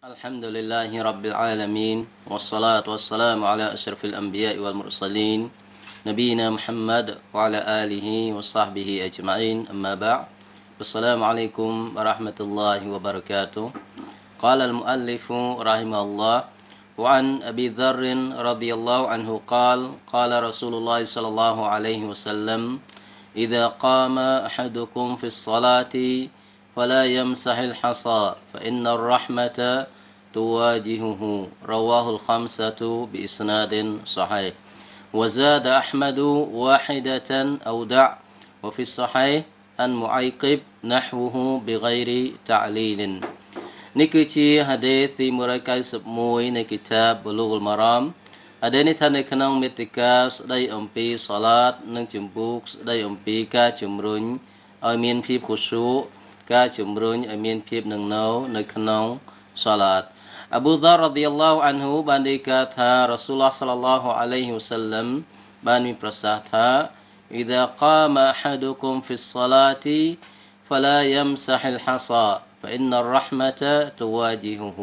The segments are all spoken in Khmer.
الحمد لله رب العالمين والصلاة والسلام على أشرف الأنبياء والمرسلين نبينا محمد وعلى آله وصحبه أجمعين أما بعد السلام عليكم ورحمة الله وبركاته قال المؤلف رحمه الله وعن أبي ذر رضي الله عنه قال قال رسول الله صلى الله عليه وسلم إذا قام أحدكم في الصلاة فلا يمسح الحصى فإن الرحمة تواجهه رواه الخمسة بإسناد صحيح وزاد أحمد واحدة أو دع وفي الصحيح أن معيقب نحوه بغير تعليل نكتي حديث مركز موي نكتاب بلوغ المرام أديني تاني كنان داي أمبي صلاة ننجم بوكس داي أمبي كا جمرون أمين في خشوء ការជំរុញឲ្យមានភាពនឹងនៅនៅក្នុងសាឡាតអប៊ូដារ៉ាឌីយ៉ាឡោអានហ៊ូបាននិយាយថារ៉ាស៊ូលឡោះសាឡឡោះអាឡៃហ៊ីវសាឡឹមបានមានប្រសាសន៍ថា إذا قام أحدكم في الصلاة فلا يمسح الحصى فإن الرحمة تواجهه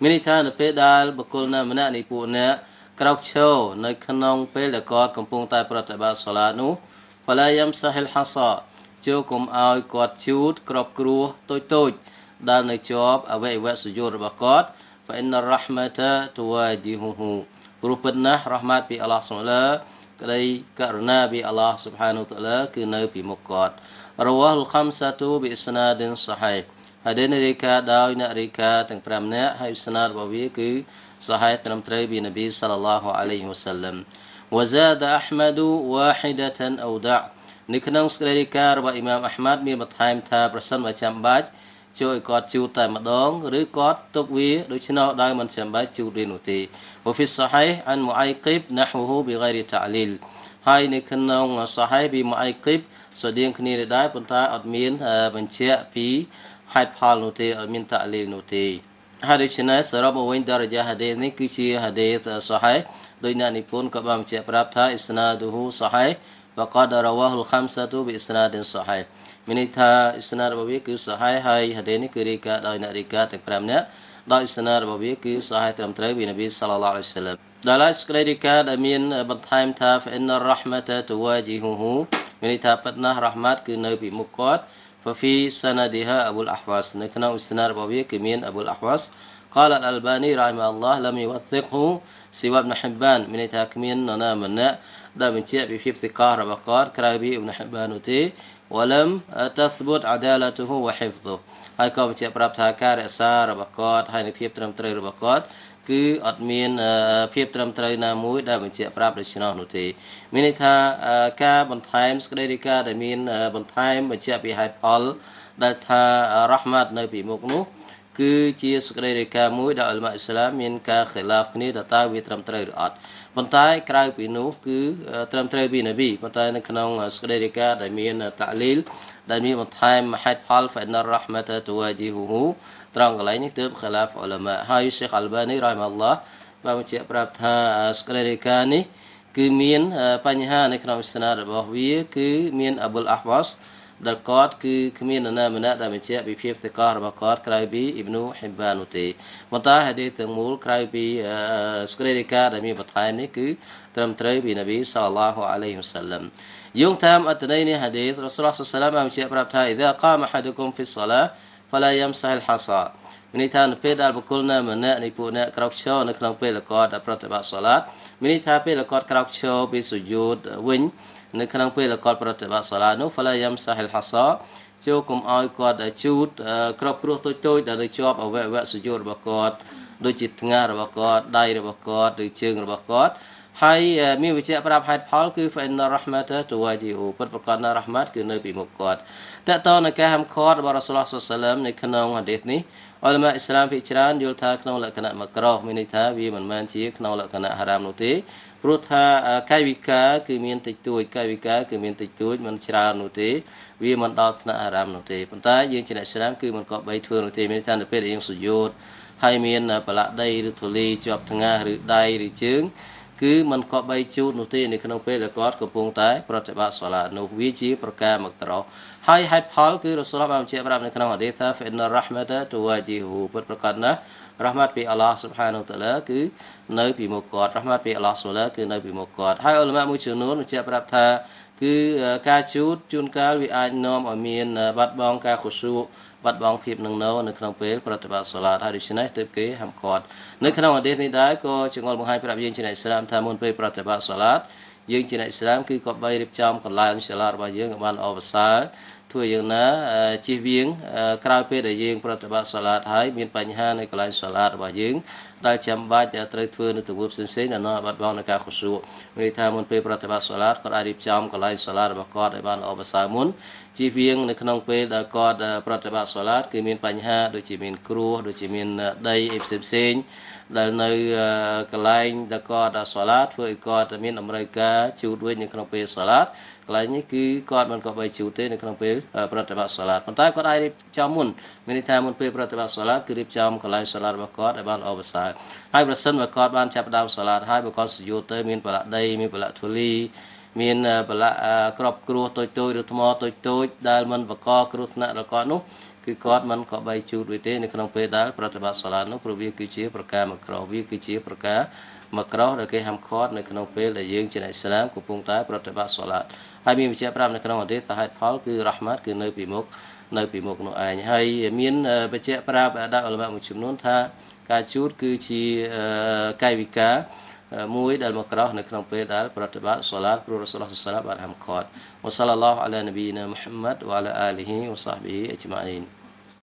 មានន័យថានៅពេលដែលបុគ្គលណាម្នាក់នៃពួកអ្នកក្រោកឈរនៅក្នុងពេលដែលគាត់កំពុងតែប្រតិបត្តិសាឡានោះ فلا يمسح الحصى ជោគគុំឲ្យគាត់ឈូតក្របគ្រោះតូចតូចដែលនៅជាប់អវយវៈសុយោរបស់គាត់ហ្វាអ៊ីនរ៉ាហ្មាតាតវ៉ាជីហ៊ូហ៊ូព្រោះពិតណាស់រ៉ហ្មាតពីអល់ឡោះសុបឡាក្តីករណាពីអល់ឡោះស៊ុបហានូតាឡាគឺនៅពីមុខគាត់រវ៉ាល់ខំសាទូប៊ីអ៊ីស្នាឌិនសាហៃហើយដែលរីកាដោយអ្នករីកាទាំង5នាក់ហើយស្នារបស់វាគឺសាហៃត្រឹមត្រូវពីនប៊ីសាឡឡោះអាឡៃហ៊ីវ៉ាសាឡាំនៅក្នុងសេចក្តីរាយការណ៍របស់អ៊ីម៉ាមអាហ្មាត់មានបន្ថែមថាប្រសិនបើចាំបាច់ជួយឲ្យគាត់ជូតតែម្ដងឬគាត់ទុកវាដូច្នោះដោយមិនចាំបាច់ជូតវានោះទេ وفي الصحيح عن معيقب نحوه بغير تعليل ហើយនៅក្នុង صحيح ពី معيقب ស្រដៀងគ្នាដែរប៉ុន្តែអត់មានបញ្ជាក់ពីហេតុផលនោះទេអត់មានតាលីលនោះទេហើយដូច្នេះសរុបមកវិញដរយាហាឌីសនេះគឺជាហាឌីស صحيح ដោយអ្នកនិពន្ធក៏បានបញ្ជាក់ប្រាប់ថាអ៊ីស្ណាឌូហ៊ូ صحيح وقد رواه الخمسة بإسناد صحيح من إثا إسناد ربي كي صحيح هاي هديني كريكا داينا ريكا تكرامنا دا إسناد ربي كي صحيح ترم تربي نبي صلى الله عليه وسلم دا لا إسكري ريكا دمين بطايم تا فإن الرحمة تواجهه من إثا بطنا رحمة كي نبي مقات ففي سندها أبو الأحواس نكنا إسناد ربي كمين أبو الأحواس أبو الأحواس قال الألباني رحمه الله لم يوثقه سوى ابن حبان មានន័យថាគ្មាននរណាម្នាក់ដែលបញ្ជាក់ពីភាពសិកោរបស់គាត់ក្រៅពីអ៊ីបនហ៊ីបាននោះទេ ولم تثبت عدالته وحفظه ហើយក៏បញ្ជាក់ប្រាប់ថាការរក្សារបស់គាត់ហើយនឹងភាពត្រឹមត្រូវរបស់គាត់គឺអត់មានភាពត្រឹមត្រូវណាមួយដែលបញ្ជាក់ប្រាប់ដូច្នោះនោះទេមានន័យថាការបន្ថែមសេចក្តីរាយការណ៍ដែលមានបន្ថែមបញ្ជាក់ពីហេតុផលដែលថារ៉ហ្មាត់នៅពីមុខនោះគឺជាសក្តិរេការមួយដែលអ៊ុលម៉ាអ៊ីស្លាមមានការខិលាបគ្នាតើតើវាត្រឹមត្រូវឬអត់ប៉ុន្តែក្រៅពីនោះគឺត្រឹមត្រូវពីនប៊ីប៉ុន្តែនៅក្នុងសក្តិរេការដែលមានតាលីលដែលមានបន្ថែមហេតុផលហ្វេណររ៉ះម៉ាតាតវ៉ាជីហ៊ូហ៊ូត្រង់កន្លែងនេះទើបខិលាបអ៊ុលម៉ាហើយសេខអល់បានីរ៉ះម៉ាឡោះបានបញ្ជាក់ប្រាប់ថាសក្តិរេការនេះគឺមានបញ្ហានៅក្នុងសាសនារបស់វាគឺមានអប៊ុលអាហ្វាសដែលគាត់គឺគ្មាននរណាម្នាក់ដែលបញ្ជាក់ពីភាពសេកោរបស់គាត់ក្រៅពីអ៊ីបនូហិបានោះទេប៉ុន្តែហាឌីសទាំងមូលក្រៅពីសេចក្តីរាយការណ៍ដែលមានបន្ថែមនេះគឺត្រឹមត្រូវពីនប៊ីសាឡឡោះអាឡៃហ៊ីវសាឡាមយោងតាមអត្ថន័យនៃហាឌីសរ៉ូសុលឡោះសាឡាមបានបញ្ជាក់ប្រាប់ថា إذا قام أحدكم في الصلاة فلا يمسح الحصى មានន័យថានៅពេលដែលបុគ្គលណាម្នាក់នៃពួកអ្នកក្រោកឈរនៅក្នុងពេលកតប្រតិបត្តិសាឡាតមានន័យថាពេលកតក្រោកឈរពីសុយោតវិញនៅក្នុងពេលគាត់ប្រតិបត្តិសាឡានោះហ្វឡាយ៉ាំសាហិលហាសាចូលកុំឲ្យគាត់ជូតក្របគ្រោះតូចតូចដែលជាប់អវយវៈសុយោរបស់គាត់ដូចជាថ្ងារបស់គាត់ដៃរបស់គាត់ឬជើងរបស់គាត់ហើយមានវិជ្ជៈប្រាប់ហេតុផល គឺ fa inna rahmata tuwajihu ពិតប្រកបណារ៉ះម៉ាត់គឺនៅពីមុខគាត់តកតនៅការហាមឃាត់របស់រ៉ាសូលសសាឡាមនៅក្នុងហាឌីសនេះអលមាអ៊ីស្លាមភាគច្រើនយល់ថាក្នុងលក្ខណៈមកក្រោះមានន័យថាវាមិនមែនជាក្នុងលក្ខណៈហារ៉ាមនោះទេព្រោះថាកាយវិការគឺមានតិចតួចកាយវិការគឺមានតិចតួចមិនច្រើននោះទេវាមិនដល់ថ្នាក់អារម្មណ៍នោះទេប៉ុន្តែយើងជាអ្នកស្រាមគឺមិនក៏បីធ្វើនោះទេមានតែនៅពេលដែលយើងសុយោតហើយមានបលាក់ដីឬធូលីជាប់ថ្ងាសឬដៃឬជើងគឺมันក៏បីជូតនោះទេនៅក្នុងពេលដែលគាត់កំពុងតែ ប្រតិបត្តិសាឡានោះវាជា ប្រការមកត្រោះហើយហេតុផលគឺរសូលបានបញ្ជាក់ប្រាប់នៅក្នុងហាឌីសថា fa inna rahmata tuwajihu ពិតប្រាកដណាស់រ៉ហ្មាត់ពីអល់ឡោះស៊ុបហានូតាឡាគឺនៅពីមុខគាត់រ៉ហ្មាត់ពីអល់ឡោះស៊ូឡាគឺនៅពីមុខគាត់ហើយអ៊ុលម៉ាមួយចំនួនបញ្ជាក់ប្រាប់ថាគឺការជូតជួនកាលវាអាចនាំឲ្យមាន បាត់បង់ការខុសួបាត់បង់ភាពនឹងណោនៅក្នុងពេលប្រតិបត្តិសាឡាតហើយដូច្នេះទើបគេហាមឃាត់នៅក្នុងអតីតនេះដែរក៏ចងល់បង្ហាញប្រាប់យើងជាអ្នកឥស្លាមថាមុនពេលប្រតិបត្តិសាឡាតយើងជាអ្នកឥស្លាមគឺក៏បីរៀបចំកន្លែងសាឡារបស់យើងឲ្យបានអបសារធ្វើយ៉ាងណាជៀសវាងក្រោយពេលដែលយើងប្រតិបត្តិសាឡាតហើយមានបញ្ហានៅកន្លែងសាឡាតរបស់យើងដែលចាំបាច់ត្រូវធ្វើនៅទង្វើផ្សេងៗដែលនាំឲ្យបាត់បង់នៅការខុសសួរមានន័យថាមុនពេលប្រតិបត្តិសាឡាតគាត់អាចរៀបចំកន្លែងសាឡាតរបស់គាត់ឲ្យបានល្អប្រសើរមុនជៀសវាងនៅក្នុងពេលដែលគាត់ប្រតិបត្តិសាឡាតគឺមានបញ្ហា ដូចជាមានគ្រោះដូចជាមានដីអីផ្សេងៗដែលនៅកន្លែងដែលគាត់សាឡាតធ្វើឲ្យគាត់មានតម្រូវការជូតវិញនៅក្នុងពេលសាឡាតកន្លែងនេះគឺគាត់មិនក៏បីជូតទេនៅក្នុងពេលប្រតិបត្តិសាឡាតប៉ុន្តែគាត់អាចរៀបចំមុនមានន័យថាមុនពេលប្រតិបត្តិសាឡាតគឺរៀបចំកន្លែងសាឡាតរបស់គាត់ឲ្យបានល្អប្រសើរហើយប្រសិនបើគាត់បានចាប់ផ្ដើមសាឡាតហើយបើគាត់សយោទៅមានបលៈដីមានបលៈធូលីមានបលៈក្របគ្រោះតូចតូចឬថ្មតូចតូចដែលมันបកគ្រោះថ្នាក់ដល់គាត់នោះគឺគាត់មិនក៏បីជូតវាទេនៅក្នុងពេលដែលប្រតិបត្តិសាឡាតនោះព្រោះវាគឺជាប្រការមកក្រវាគឺជាប្រការមកក្រោះដែលគេហាមឃាត់នៅក្នុងពេលដែលយើងជាអ្នកឥស្លាមកំពុងតែប្រតិបត្តិសាឡាតហើយមានបញ្ជាក់ប្រាប់នៅក្នុងអឌីសថាហេតុផលគឺរ៉ាហ្មាត់គឺនៅពីមុខនៅពីមុខនោះឯងហើយមានបញ្ជាក់ប្រាប់ដល់អលមាមួយចំនួនថាការជូតគឺជាកាយវិការមួយដែលមកក្រោះនៅក្នុងពេលដែលប្រតិបត្តិសាឡាតព្រោះរ៉ាសូលឡោះសាឡាបានហាមឃាត់វ៉ាសល្លឡោះអាឡានប៊ីណាមូហាម៉ាត់វ៉ាអាឡាអាលីហ៊ីវ៉ាសាហ្ប៊ីអ៊ីជ្ម៉ាអ៊ីន